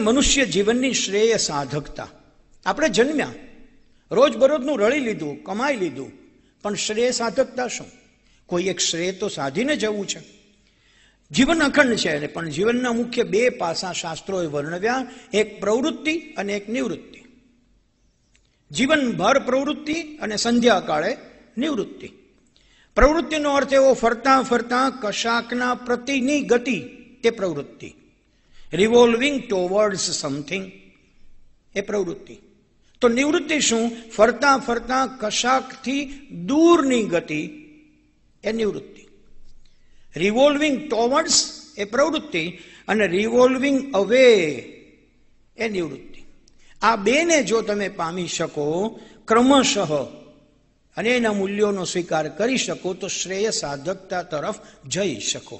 મનુષ્ય જીવનની શ્રેય સાધકતા આપણે જન્મ્યા રોજબરોજનું રળી લીધું કમાઈ લીધું પણ શ્રેય સાધકતા શું કોઈ એક શ્રેય તો સાધીને જવું છે જીવન અખંડ છે પણ જીવનના મુખ્ય બે પાસા શાસ્ત્રોએ વર્ણવ્યા એક પ્રવૃત્તિ અને એક નિવૃત્તિ જીવનભર પ્રવૃત્તિ અને સંધ્યાકાળે નિવૃત્તિ પ્રવૃત્તિનો અર્થ એવો ફરતા ફરતા કશાકના પ્રતિની ગતિ તે પ્રવૃત્તિ રિવોલ્વિંગ ટોવર્ડ્સ સમથિંગ એ પ્રવૃત્તિ તો નિવૃત્તિ શું ફરતા ફરતા કશાકથી દૂરની ગતિ એ નિવૃત્તિ રિવોલ્વિંગ ટોવર્ડ્સ એ પ્રવૃત્તિ અને રિવોલ્વિંગ અવે એ નિવૃત્તિ આ બેને જો તમે પામી શકો ક્રમશઃ અને એના મૂલ્યોનો સ્વીકાર કરી શકો તો શ્રેય સાધકતા તરફ જઈ શકો